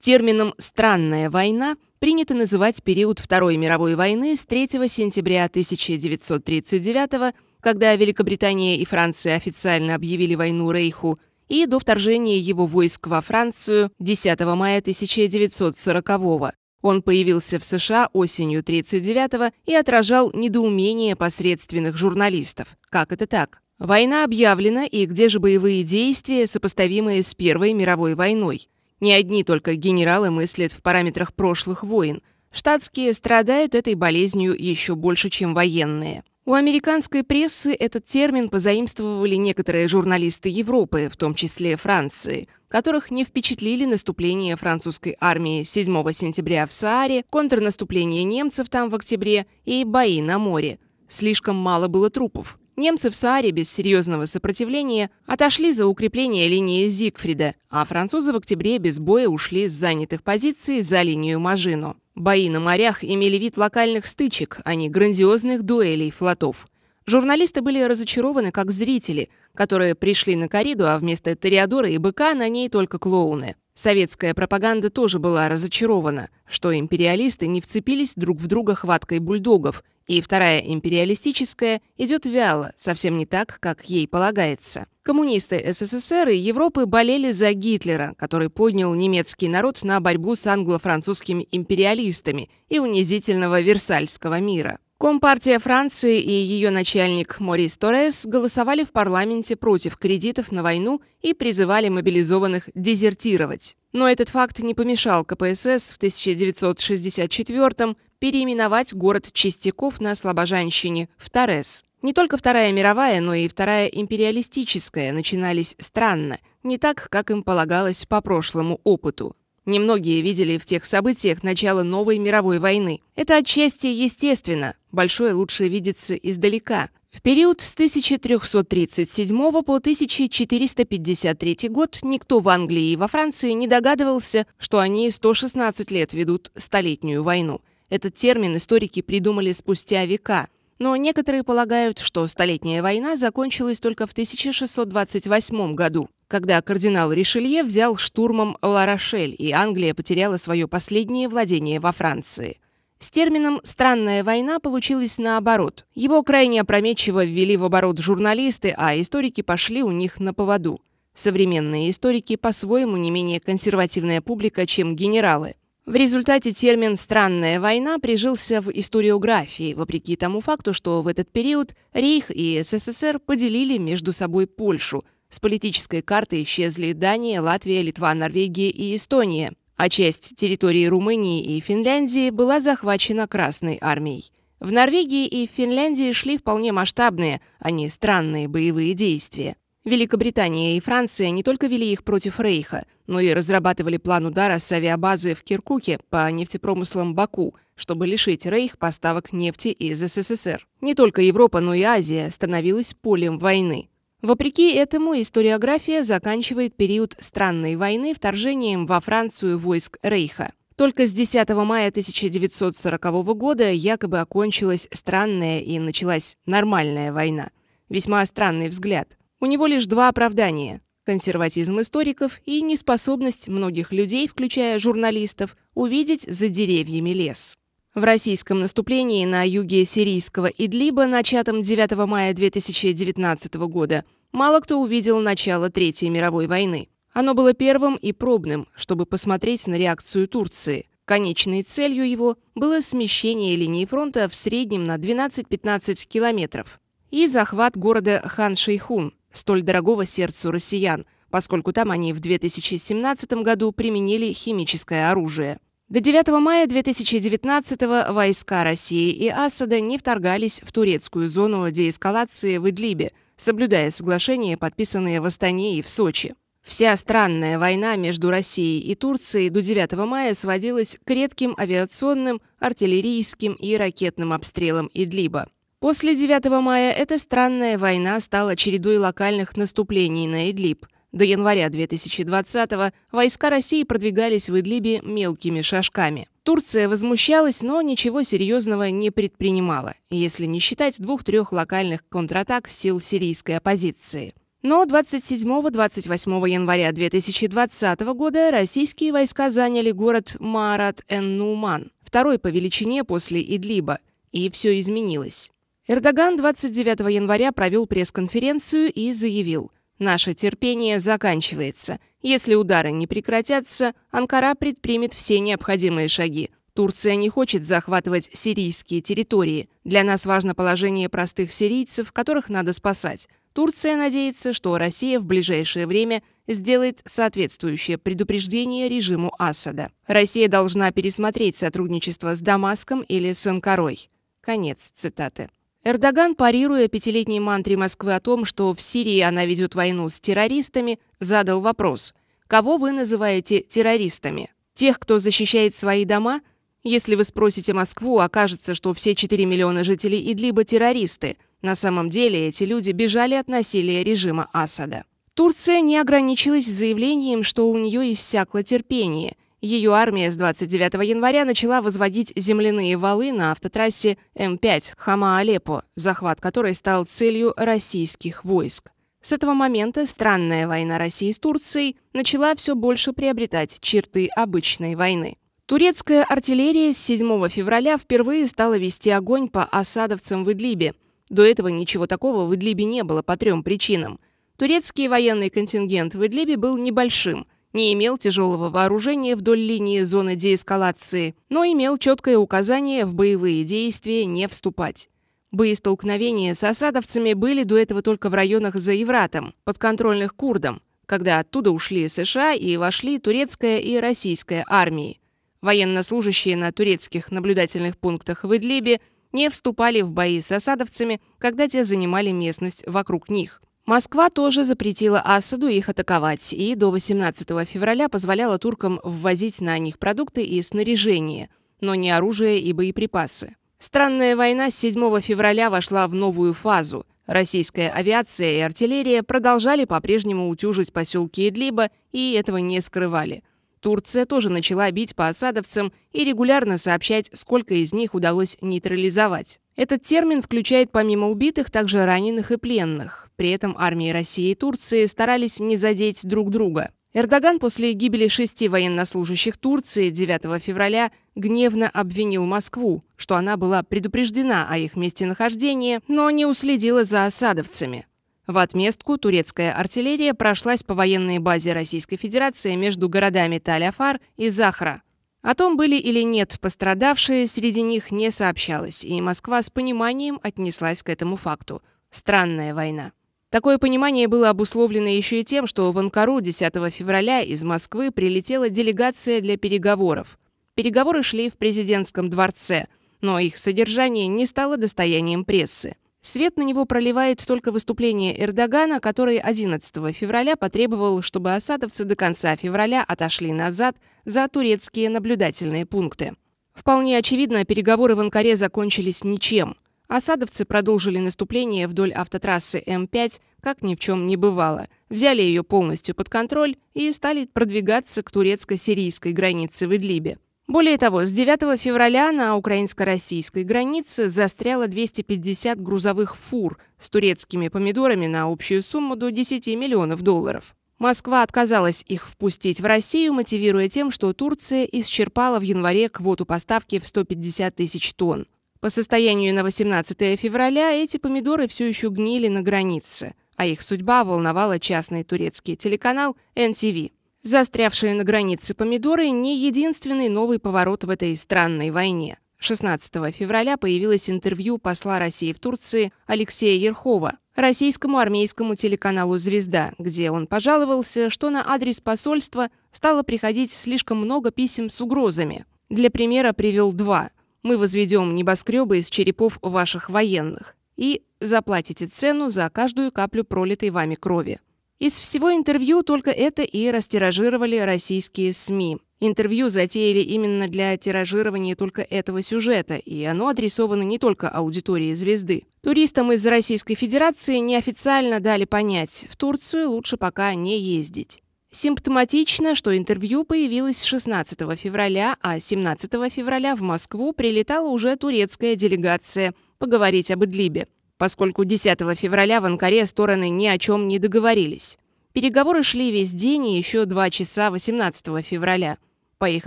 Термином «странная война» принято называть период Второй мировой войны с 3 сентября 1939 когда Великобритания и Франция официально объявили войну Рейху, и до вторжения его войск во Францию 10 мая 1940 -го. Он появился в США осенью 1939 и отражал недоумение посредственных журналистов. Как это так? Война объявлена, и где же боевые действия, сопоставимые с Первой мировой войной? Не одни только генералы мыслят в параметрах прошлых войн. Штатские страдают этой болезнью еще больше, чем военные. У американской прессы этот термин позаимствовали некоторые журналисты Европы, в том числе Франции, которых не впечатлили наступление французской армии 7 сентября в Сааре, контрнаступление немцев там в октябре и бои на море. Слишком мало было трупов. Немцы в Сааре без серьезного сопротивления отошли за укрепление линии Зигфрида, а французы в октябре без боя ушли с занятых позиций за линию Мажино. Бои на морях имели вид локальных стычек, а не грандиозных дуэлей флотов. Журналисты были разочарованы как зрители, которые пришли на кориду, а вместо Ториадора и быка на ней только клоуны. Советская пропаганда тоже была разочарована, что империалисты не вцепились друг в друга хваткой бульдогов, и вторая империалистическая идет вяло, совсем не так, как ей полагается. Коммунисты СССР и Европы болели за Гитлера, который поднял немецкий народ на борьбу с англо-французскими империалистами и унизительного Версальского мира. Компартия Франции и ее начальник Морис Торрес голосовали в парламенте против кредитов на войну и призывали мобилизованных дезертировать. Но этот факт не помешал КПСС в 1964-м переименовать город Чистяков на Слобожанщине в Торес. Не только Вторая мировая, но и Вторая империалистическая начинались странно, не так, как им полагалось по прошлому опыту. Немногие видели в тех событиях начало новой мировой войны. Это отчасти естественно. Большое лучше видится издалека. В период с 1337 по 1453 год никто в Англии и во Франции не догадывался, что они 116 лет ведут Столетнюю войну. Этот термин историки придумали спустя века. Но некоторые полагают, что Столетняя война закончилась только в 1628 году, когда кардинал Ришелье взял штурмом Ла-Рошель, и Англия потеряла свое последнее владение во Франции – с термином «странная война» получилось наоборот. Его крайне опрометчиво ввели в оборот журналисты, а историки пошли у них на поводу. Современные историки по-своему не менее консервативная публика, чем генералы. В результате термин «странная война» прижился в историографии, вопреки тому факту, что в этот период Рейх и СССР поделили между собой Польшу. С политической карты исчезли Дания, Латвия, Литва, Норвегия и Эстония а часть территории Румынии и Финляндии была захвачена Красной армией. В Норвегии и Финляндии шли вполне масштабные, а не странные боевые действия. Великобритания и Франция не только вели их против Рейха, но и разрабатывали план удара с авиабазы в Киркуке по нефтепромыслам Баку, чтобы лишить Рейх поставок нефти из СССР. Не только Европа, но и Азия становилась полем войны. Вопреки этому, историография заканчивает период странной войны вторжением во Францию войск Рейха. Только с 10 мая 1940 года якобы окончилась странная и началась нормальная война. Весьма странный взгляд. У него лишь два оправдания – консерватизм историков и неспособность многих людей, включая журналистов, увидеть за деревьями лес. В российском наступлении на юге сирийского Идлиба, начатом 9 мая 2019 года, мало кто увидел начало Третьей мировой войны. Оно было первым и пробным, чтобы посмотреть на реакцию Турции. Конечной целью его было смещение линии фронта в среднем на 12-15 километров и захват города Хан-Шейхун, столь дорогого сердцу россиян, поскольку там они в 2017 году применили химическое оружие. До 9 мая 2019-го войска России и Асада не вторгались в турецкую зону деэскалации в Идлибе, соблюдая соглашения, подписанные в Астане и в Сочи. Вся странная война между Россией и Турцией до 9 мая сводилась к редким авиационным, артиллерийским и ракетным обстрелам Идлиба. После 9 мая эта странная война стала чередой локальных наступлений на Идлиб – до января 2020-го войска России продвигались в Идлибе мелкими шажками. Турция возмущалась, но ничего серьезного не предпринимала, если не считать двух-трех локальных контратак сил сирийской оппозиции. Но 27-28 января 2020 года российские войска заняли город Марат-эн-Нуман, второй по величине после Идлиба, и все изменилось. Эрдоган 29 января провел пресс-конференцию и заявил – Наше терпение заканчивается. Если удары не прекратятся, Анкара предпримет все необходимые шаги. Турция не хочет захватывать сирийские территории. Для нас важно положение простых сирийцев, которых надо спасать. Турция надеется, что Россия в ближайшее время сделает соответствующее предупреждение режиму Асада. Россия должна пересмотреть сотрудничество с Дамаском или с Анкарой. Конец цитаты. Эрдоган, парируя пятилетней мантре Москвы о том, что в Сирии она ведет войну с террористами, задал вопрос. Кого вы называете террористами? Тех, кто защищает свои дома? Если вы спросите Москву, окажется, что все 4 миллиона жителей Идлиба террористы. На самом деле эти люди бежали от насилия режима Асада. Турция не ограничилась заявлением, что у нее иссякло терпение. Ее армия с 29 января начала возводить земляные валы на автотрассе М5 Хама-Алеппо, захват которой стал целью российских войск. С этого момента странная война России с Турцией начала все больше приобретать черты обычной войны. Турецкая артиллерия с 7 февраля впервые стала вести огонь по осадовцам в Идлибе. До этого ничего такого в Идлибе не было по трем причинам. Турецкий военный контингент в Идлибе был небольшим – не имел тяжелого вооружения вдоль линии зоны деэскалации, но имел четкое указание в боевые действия не вступать. Боестолкновения с осадовцами были до этого только в районах за Евратом, подконтрольных курдам, когда оттуда ушли США и вошли турецкая и российская армии. Военнослужащие на турецких наблюдательных пунктах в Идлибе не вступали в бои с осадовцами, когда те занимали местность вокруг них – Москва тоже запретила Асаду их атаковать и до 18 февраля позволяла туркам ввозить на них продукты и снаряжение, но не оружие и боеприпасы. Странная война с 7 февраля вошла в новую фазу. Российская авиация и артиллерия продолжали по-прежнему утюжить поселки Идлиба и этого не скрывали. Турция тоже начала бить по осадовцам и регулярно сообщать, сколько из них удалось нейтрализовать. Этот термин включает помимо убитых также раненых и пленных. При этом армии России и Турции старались не задеть друг друга. Эрдоган после гибели шести военнослужащих Турции 9 февраля гневно обвинил Москву, что она была предупреждена о их местонахождении, но не уследила за осадовцами. В отместку турецкая артиллерия прошлась по военной базе Российской Федерации между городами Таляфар и Захра. О том, были или нет пострадавшие, среди них не сообщалось, и Москва с пониманием отнеслась к этому факту. Странная война. Такое понимание было обусловлено еще и тем, что в Анкару 10 февраля из Москвы прилетела делегация для переговоров. Переговоры шли в президентском дворце, но их содержание не стало достоянием прессы. Свет на него проливает только выступление Эрдогана, который 11 февраля потребовал, чтобы осадовцы до конца февраля отошли назад за турецкие наблюдательные пункты. Вполне очевидно, переговоры в Анкаре закончились ничем – Осадовцы продолжили наступление вдоль автотрассы М5, как ни в чем не бывало. Взяли ее полностью под контроль и стали продвигаться к турецко-сирийской границе в Идлибе. Более того, с 9 февраля на украинско-российской границе застряло 250 грузовых фур с турецкими помидорами на общую сумму до 10 миллионов долларов. Москва отказалась их впустить в Россию, мотивируя тем, что Турция исчерпала в январе квоту поставки в 150 тысяч тонн. По состоянию на 18 февраля эти помидоры все еще гнили на границе, а их судьба волновала частный турецкий телеканал NTV. Застрявшие на границе помидоры – не единственный новый поворот в этой странной войне. 16 февраля появилось интервью посла России в Турции Алексея Ерхова российскому армейскому телеканалу «Звезда», где он пожаловался, что на адрес посольства стало приходить слишком много писем с угрозами. Для примера привел два – мы возведем небоскребы из черепов ваших военных. И заплатите цену за каждую каплю пролитой вами крови. Из всего интервью только это и растиражировали российские СМИ. Интервью затеяли именно для тиражирования только этого сюжета, и оно адресовано не только аудитории «Звезды». Туристам из Российской Федерации неофициально дали понять, в Турцию лучше пока не ездить. Симптоматично, что интервью появилось 16 февраля, а 17 февраля в Москву прилетала уже турецкая делегация поговорить об Идлибе, поскольку 10 февраля в Анкаре стороны ни о чем не договорились. Переговоры шли весь день и еще два часа 18 февраля. По их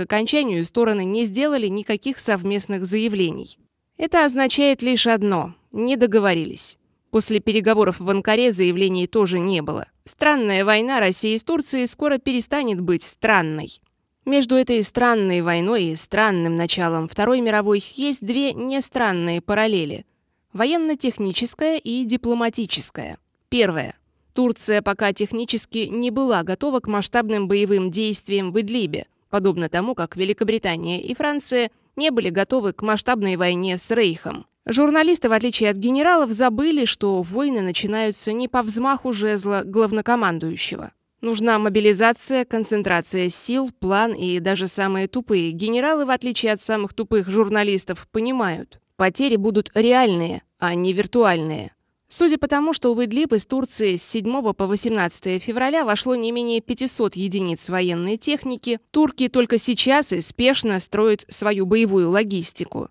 окончанию стороны не сделали никаких совместных заявлений. Это означает лишь одно – не договорились. После переговоров в Анкаре заявлений тоже не было. Странная война России с Турцией скоро перестанет быть странной. Между этой странной войной и странным началом Второй мировой есть две нестранные параллели – военно-техническая и дипломатическая. Первая. Турция пока технически не была готова к масштабным боевым действиям в Идлибе, подобно тому, как Великобритания и Франция не были готовы к масштабной войне с Рейхом. Журналисты, в отличие от генералов, забыли, что войны начинаются не по взмаху жезла главнокомандующего. Нужна мобилизация, концентрация сил, план и даже самые тупые генералы, в отличие от самых тупых журналистов, понимают. Потери будут реальные, а не виртуальные. Судя по тому, что у Идлиб из Турции с 7 по 18 февраля вошло не менее 500 единиц военной техники, турки только сейчас и спешно строят свою боевую логистику.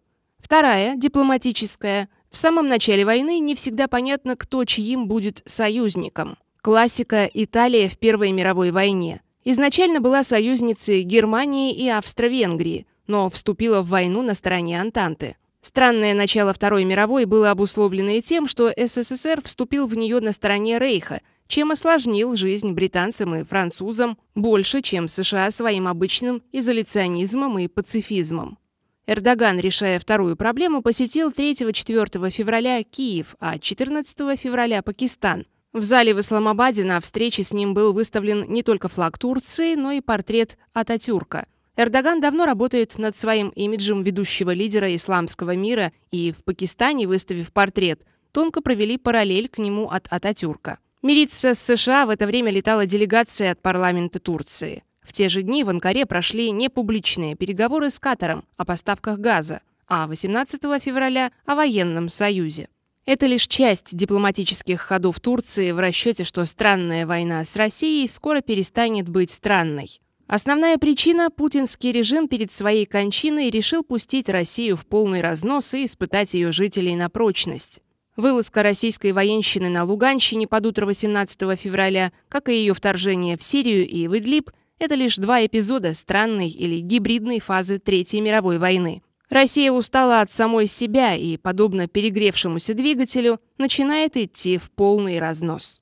Вторая, дипломатическая. В самом начале войны не всегда понятно, кто чьим будет союзником. Классика «Италия в Первой мировой войне». Изначально была союзницей Германии и Австро-Венгрии, но вступила в войну на стороне Антанты. Странное начало Второй мировой было обусловлено и тем, что СССР вступил в нее на стороне Рейха, чем осложнил жизнь британцам и французам больше, чем США своим обычным изоляционизмом и пацифизмом. Эрдоган, решая вторую проблему, посетил 3-4 февраля Киев, а 14 февраля – Пакистан. В зале в Исламабаде на встрече с ним был выставлен не только флаг Турции, но и портрет Ататюрка. Эрдоган давно работает над своим имиджем ведущего лидера исламского мира и в Пакистане, выставив портрет, тонко провели параллель к нему от Ататюрка. Мириться с США в это время летала делегация от парламента Турции. В те же дни в Анкаре прошли непубличные переговоры с Катаром о поставках газа, а 18 февраля – о военном союзе. Это лишь часть дипломатических ходов Турции в расчете, что странная война с Россией скоро перестанет быть странной. Основная причина – путинский режим перед своей кончиной решил пустить Россию в полный разнос и испытать ее жителей на прочность. Вылазка российской военщины на Луганщине под утро 18 февраля, как и ее вторжение в Сирию и в Идлиб – это лишь два эпизода странной или гибридной фазы Третьей мировой войны. Россия устала от самой себя и, подобно перегревшемуся двигателю, начинает идти в полный разнос.